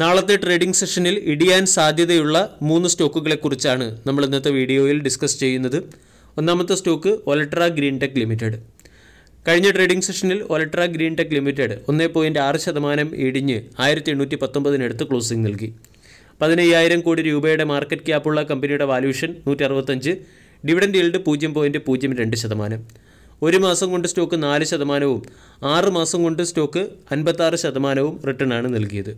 നാളത്തെ ട്രേഡിംഗ് സെഷനിൽ ഇടിയാൻ സാധ്യതയുള്ള മൂന്ന് സ്റ്റോക്കുകളെക്കുറിച്ചാണ് നമ്മൾ ഇന്നത്തെ വീഡിയോയിൽ ഡിസ്കസ് ചെയ്യുന്നത് ഒന്നാമത്തെ stock Olectra Green Tech Limited കഴിഞ്ഞ ട്രേഡിംഗ് സെഷനിൽ ഒലട്ര ഗ്രീൻ ടെക് ലിമിറ്റഡ് ഒന്നേ പോയിൻറ്റ് ആറ് ശതമാനം ഇടിഞ്ഞ് ആയിരത്തി എണ്ണൂറ്റി പത്തൊമ്പതിനടുത്ത് ക്ലോസിംഗ് നൽകി പതിനയ്യായിരം കോടി രൂപയുടെ മാർക്കറ്റ് ക്യാപ്പുള്ള കമ്പനിയുടെ വാല്യൂഷൻ നൂറ്റി അറുപത്തഞ്ച് ഡിവിഡൻഡ് ഈൽഡ് പൂജ്യം പോയിൻറ്റ് പൂജ്യം രണ്ട് ശതമാനം ഒരു മാസം കൊണ്ട് സ്റ്റോക്ക് നാല് ശതമാനവും ആറ് മാസം കൊണ്ട് സ്റ്റോക്ക് അൻപത്താറ് ശതമാനവും ആണ് നൽകിയത്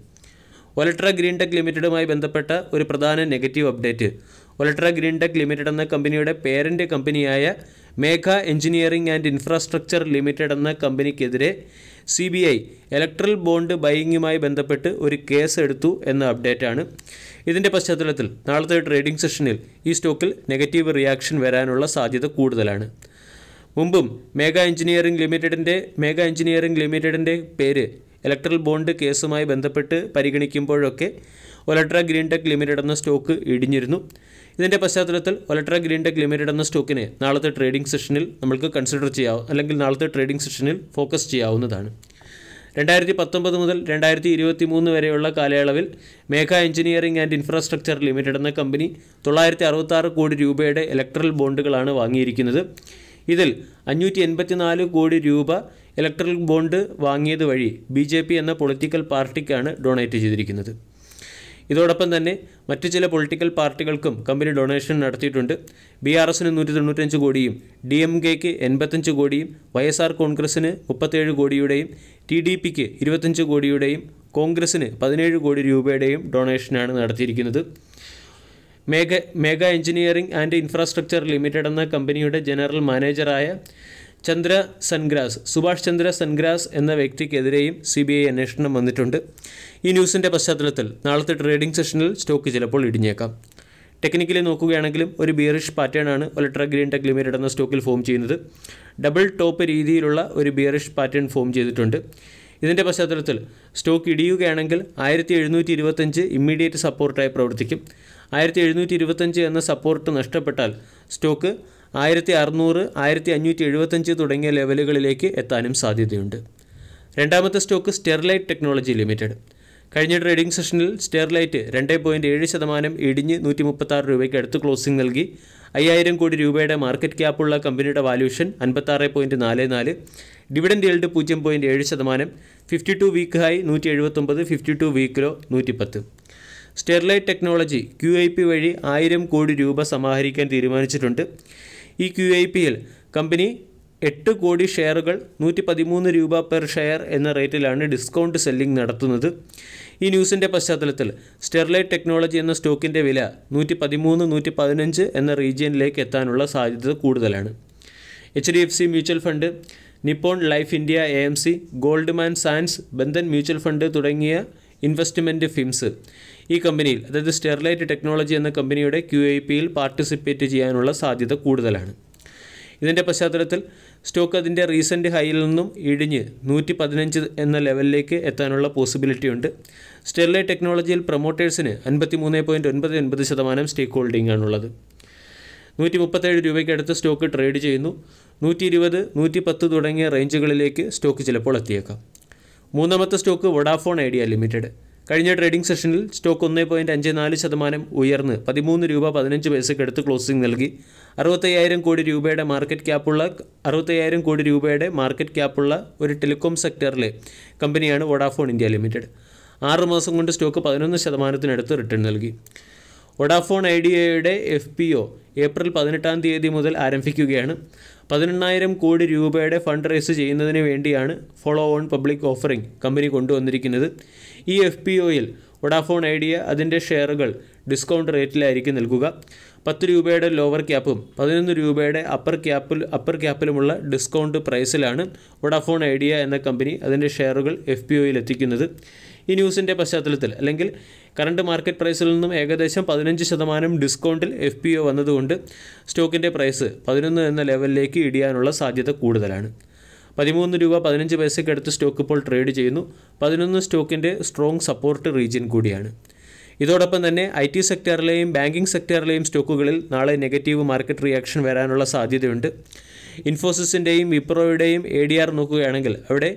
ഒലട്ര ഗ്രീൻ ടെക് ലിമിറ്റഡുമായി ബന്ധപ്പെട്ട ഒരു പ്രധാന negative update Olectra Green Tech Limited എന്ന കമ്പനിയുടെ പേരൻ്റ് കമ്പനിയായ Megha Engineering and Infrastructure Limited എന്ന കമ്പനിക്കെതിരെ C B I electoral bond ബൈയിങ്ങുമായി ബന്ധപ്പെട്ട് ഒരു കേസ് എടുത്തു എന്ന അപ്ഡേറ്റാണ് ഇതിൻ്റെ പശ്ചാത്തലത്തിൽ നാളത്തെ ട്രേഡിംഗ് സെഷനിൽ ഈ സ്റ്റോക്കിൽ നെഗറ്റീവ് റിയാക്ഷൻ വരാനുള്ള സാധ്യത കൂടുതലാണ് മുമ്പും മേഘ എഞ്ചിനീയറിംഗ് ലിമിറ്റഡിൻ്റെ മേഘ എഞ്ചിനീയറിംഗ് ലിമിറ്റഡിൻ്റെ പേര് ഇലക്ട്രൽ ബോണ്ട് കേസുമായി ബന്ധപ്പെട്ട് പരിഗണിക്കുമ്പോഴൊക്കെ ഒലട്ര ടെക് ലിമിറ്റഡ് എന്ന സ്റ്റോക്ക് ഇടിഞ്ഞിരുന്നു ഇതിൻ്റെ പശ്ചാത്തലത്തിൽ ഒലട്ര ടെക് ലിമിറ്റഡ് എന്ന സ്റ്റോക്കിനെ നാളത്തെ ട്രേഡിംഗ് സെഷനിൽ നമ്മൾക്ക് കൺസിഡർ ചെയ്യാം അല്ലെങ്കിൽ നാളത്തെ ട്രേഡിംഗ് സെഷനിൽ ഫോക്കസ് ചെയ്യാവുന്നതാണ് രണ്ടായിരത്തി പത്തൊമ്പത് മുതൽ രണ്ടായിരത്തി ഇരുപത്തി മൂന്ന് വരെയുള്ള കാലയളവിൽ Megha Engineering and Infrastructure Limited എന്ന കമ്പനി തൊള്ളായിരത്തി അറുപത്താറ് കോടി രൂപയുടെ ഇലക്ട്രൽ ബോണ്ടുകളാണ് വാങ്ങിയിരിക്കുന്നത് ഇതിൽ അഞ്ഞൂറ്റി എൺപത്തിനാല് കോടി രൂപ ഇലക്ട്രൽ ബോണ്ട് വാങ്ങിയത് വഴി ബി ജെ പി എന്ന പൊളിറ്റിക്കൽ പാർട്ടിക്കാണ് ഡൊണേറ്റ് ചെയ്തിരിക്കുന്നത് ഇതോടൊപ്പം തന്നെ മറ്റു ചില പൊളിറ്റിക്കൽ പാർട്ടികൾക്കും കമ്പനി ഡൊണേഷൻ നടത്തിയിട്ടുണ്ട് ബി ആർ എസിന് നൂറ്റി തൊണ്ണൂറ്റഞ്ച് കോടിയും ഡി എം കെക്ക് എൺപത്തഞ്ച് കോടിയും വൈ എസ് ആർ കോൺഗ്രസിന് മുപ്പത്തേഴ് കോടിയുടെയും ടി ഡി പിക്ക് ഇരുപത്തഞ്ച് കോടിയുടെയും കോൺഗ്രസിന് പതിനേഴ് കോടി രൂപയുടെയും ഡൊണേഷനാണ് നടത്തിയിരിക്കുന്നത് Megha Megha Engineering and Infrastructure Limited എന്ന കമ്പനിയുടെ ജനറൽ മാനേജറായ ചന്ദ്ര സൻഗ്രാസ് സുഭാഷ് ചന്ദ്ര സൻഗ്രാസ് എന്ന വ്യക്തിക്കെതിരെയും സി ബി ഐ അന്വേഷണം വന്നിട്ടുണ്ട് ഈ ന്യൂസിൻ്റെ പശ്ചാത്തലത്തിൽ നാളത്തെ ട്രേഡിംഗ് സെഷനിൽ സ്റ്റോക്ക് ചിലപ്പോൾ ഇടിഞ്ഞേക്കാം ടെക്നിക്കലി നോക്കുകയാണെങ്കിലും ഒരു ബിയറിഷ് പാറ്റേൺ ആണ് ഒലട്ര ഗ്രീൻ ടെക് ലിമിറ്റഡ് എന്ന സ്റ്റോക്കിൽ ഫോം ചെയ്യുന്നത് ഡബിൾ ടോപ്പ് രീതിയിലുള്ള ഒരു ബിയറിഷ് പാറ്റേൺ ഫോം ചെയ്തിട്ടുണ്ട് ഇതിൻ്റെ പശ്ചാത്തലത്തിൽ സ്റ്റോക്ക് ഇടിയുകയാണെങ്കിൽ ആയിരത്തി എഴുന്നൂറ്റി ഇരുപത്തഞ്ച് ഇമ്മീഡിയറ്റ് സപ്പോർട്ടായി പ്രവർത്തിക്കും ആയിരത്തി എഴുന്നൂറ്റി ഇരുപത്തഞ്ച് എന്ന സപ്പോർട്ട് നഷ്ടപ്പെട്ടാൽ സ്റ്റോക്ക് ആയിരത്തി അറുന്നൂറ് ആയിരത്തി അഞ്ഞൂറ്റി എഴുപത്തഞ്ച് തുടങ്ങിയ ലെവലുകളിലേക്ക് എത്താനും സാധ്യതയുണ്ട് രണ്ടാമത്തെ സ്റ്റോക്ക് സ്റ്റെർലൈറ്റ് ടെക്നോളജി ലിമിറ്റഡ് കഴിഞ്ഞ ട്രേഡിംഗ് സെഷനിൽ സ്റ്റെർലൈറ്റ് രണ്ട് പോയിൻറ്റ് ഏഴ് ശതമാനം ഇടിഞ്ഞ് നൂറ്റി മുപ്പത്താറ് രൂപയ്ക്ക് അടുത്ത് ക്ലോസിംഗ് നൽകി അയ്യായിരം കോടി രൂപയുടെ മാർക്കറ്റ് ക്യാപ്പുള്ള കമ്പനിയുടെ വാല്യൂഷൻ അൻപത്താറ് പോയിൻറ്റ് നാല് നാല് ഡിവിഡൻഡ് ഏൾഡ് പൂജ്യം പോയിൻറ്റ് ഏഴ് ശതമാനം ഫിഫ്റ്റി ടു വീക്ക് ഹൈ നൂറ്റി എഴുപത്തൊമ്പത് ഫിഫ്റ്റി ടു വീക്കിലോ നൂറ്റിപ്പത്ത് Sterlite Technology Q I P വഴി ആയിരം കോടി രൂപ സമാഹരിക്കാൻ തീരുമാനിച്ചിട്ടുണ്ട് ഈ ക്യു ഐ പിയിൽ കമ്പനി എട്ട് കോടി ഷെയറുകൾ നൂറ്റി പതിമൂന്ന് രൂപ പെർ ഷെയർ എന്ന റേറ്റിലാണ് ഡിസ്കൗണ്ട് സെല്ലിംഗ് നടത്തുന്നത് ഈ ന്യൂസിൻ്റെ പശ്ചാത്തലത്തിൽ സ്റ്റെർലൈറ്റ് ടെക്നോളജി എന്ന സ്റ്റോക്കിൻ്റെ വില നൂറ്റി പതിമൂന്ന് നൂറ്റി പതിനഞ്ച് എന്ന റീജിയനിലേക്ക് എത്താനുള്ള സാധ്യത കൂടുതലാണ് H D F C mutual fund Nippon Life India A M C Goldman സാൻസ് ബന്ധൻ മ്യൂച്വൽ ഫണ്ട് തുടങ്ങിയ ഇൻവെസ്റ്റ്മെൻറ്റ് ഫിംസ് ഈ കമ്പനിയിൽ അതായത് സ്റ്റെർലൈറ്റ് ടെക്നോളജി എന്ന കമ്പനിയുടെ ക്യു ഐ പിയിൽ പാർട്ടിസിപ്പേറ്റ് ചെയ്യാനുള്ള സാധ്യത കൂടുതലാണ് ഇതിൻ്റെ പശ്ചാത്തലത്തിൽ സ്റ്റോക്ക് അതിൻ്റെ റീസെൻറ്റ് ഹൈയിൽ നിന്നും ഇടിഞ്ഞ് നൂറ്റി പതിനഞ്ച് എന്ന ലെവലിലേക്ക് എത്താനുള്ള പോസിബിലിറ്റി ഉണ്ട് സ്റ്റെർലൈറ്റ് ടെക്നോളജിയിൽ പ്രൊമോട്ടേഴ്സിന് അൻപത്തി മൂന്ന് പോയിൻറ്റ് ഒൻപത് ഒൻപത് ശതമാനം സ്റ്റേക്ക് ഹോൾഡിംഗ് ആണുള്ളത് നൂറ്റി മുപ്പത്തേഴ് അടുത്ത് സ്റ്റോക്ക് ട്രേഡ് ചെയ്യുന്നു നൂറ്റി ഇരുപത് നൂറ്റി പത്ത് തുടങ്ങിയ റേഞ്ചുകളിലേക്ക് സ്റ്റോക്ക് ചിലപ്പോൾ എത്തിയേക്കാം മൂന്നാമത്തെ സ്റ്റോക്ക് വൊഡാഫോൺ ഐഡിയ ലിമിറ്റഡ് കഴിഞ്ഞ ട്രേഡിംഗ് സെഷനിൽ സ്റ്റോക്ക് ഒന്ന് പോയിൻറ്റ് അഞ്ച് നാല് ശതമാനം ഉയർന്ന് പതിമൂന്ന് രൂപ പതിനഞ്ച് പൈസയ്ക്ക് അടുത്ത് ക്ലോസിംഗ് നൽകി അറുപത്തയ്യായിരം കോടി രൂപയുടെ മാർക്കറ്റ് ക്യാപ്പുള്ള അറുപത്തയ്യായിരം കോടി രൂപയുടെ മാർക്കറ്റ് ക്യാപ്പുള്ള ഒരു ടെലികോം സെക്ടറിലെ കമ്പനിയാണ് വൊഡാഫോൺ ഇന്ത്യ ലിമിറ്റഡ് ആറ് മാസം കൊണ്ട് സ്റ്റോക്ക് പതിനൊന്ന് ശതമാനത്തിനടുത്ത് റിട്ടേൺ നൽകി വൊഡാഫോൺ ഐഡിയയുടെ എഫ് പി ഒ ഏപ്രിൽ പതിനെട്ടാം തീയതി മുതൽ ആരംഭിക്കുകയാണ് പതിനെണ്ണായിരം കോടി രൂപയുടെ ഫണ്ട് റേസ് ചെയ്യുന്നതിന് വേണ്ടിയാണ് ഫോളോ ഓൺ പബ്ലിക് ഓഫറിംഗ് കമ്പനി കൊണ്ടുവന്നിരിക്കുന്നത് ഈ എഫ് പി ഒയിൽ വൊഡാഫോൺ ഐഡിയ അതിൻ്റെ ഷെയറുകൾ ഡിസ്കൗണ്ട് റേറ്റിലായിരിക്കും നൽകുക പത്ത് രൂപയുടെ ലോവർ ക്യാപ്പും പതിനൊന്ന് രൂപയുടെ അപ്പർ ക്യാപ്പിൽ അപ്പർ ക്യാപ്പിലുമുള്ള ഡിസ്കൗണ്ട് പ്രൈസിലാണ് വൊഡാഫോൺ ഐഡിയ എന്ന കമ്പനി അതിൻ്റെ ഷെയറുകൾ എഫ് പി ഒയിൽ എത്തിക്കുന്നത് ഈ ന്യൂസിൻ്റെ പശ്ചാത്തലത്തിൽ അല്ലെങ്കിൽ കറണ്ട് മാർക്കറ്റ് പ്രൈസിൽ നിന്നും ഏകദേശം പതിനഞ്ച് ശതമാനം ഡിസ്കൗണ്ടിൽ എഫ് പി ഒ വന്നതുകൊണ്ട് സ്റ്റോക്കിൻ്റെ പ്രൈസ് പതിനൊന്ന് എന്ന ലെവലിലേക്ക് ഇടിയാനുള്ള സാധ്യത കൂടുതലാണ് പതിമൂന്ന് രൂപ പതിനഞ്ച് പൈസയ്ക്ക് അടുത്ത് സ്റ്റോക്ക് ഇപ്പോൾ ട്രേഡ് ചെയ്യുന്നു പതിനൊന്ന് സ്റ്റോക്കിൻ്റെ സ്ട്രോങ് സപ്പോർട്ട് റീജിയൻ കൂടിയാണ് ഇതോടൊപ്പം തന്നെ ഐ ടി സെക്ടറിലെയും ബാങ്കിംഗ് സെക്ടറിലെയും സ്റ്റോക്കുകളിൽ നാളെ നെഗറ്റീവ് മാർക്കറ്റ് റിയാക്ഷൻ വരാനുള്ള സാധ്യതയുണ്ട് ഇൻഫോസിസിൻ്റെയും വിപ്രോയുടെയും എ ഡി ആർ നോക്കുകയാണെങ്കിൽ അവിടെ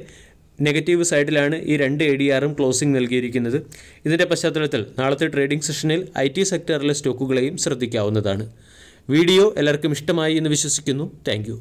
നെഗറ്റീവ് സൈഡിലാണ് ഈ രണ്ട് എ ഡി ആറും ക്ലോസിംഗ് നൽകിയിരിക്കുന്നത് ഇതിൻ്റെ പശ്ചാത്തലത്തിൽ നാളത്തെ ട്രേഡിംഗ് സെഷനിൽ ഐ ടി സെക്ടറിലെ സ്റ്റോക്കുകളെയും ശ്രദ്ധിക്കാവുന്നതാണ് വീഡിയോ എല്ലാവർക്കും ഇഷ്ടമായി എന്ന് വിശ്വസിക്കുന്നു താങ്ക്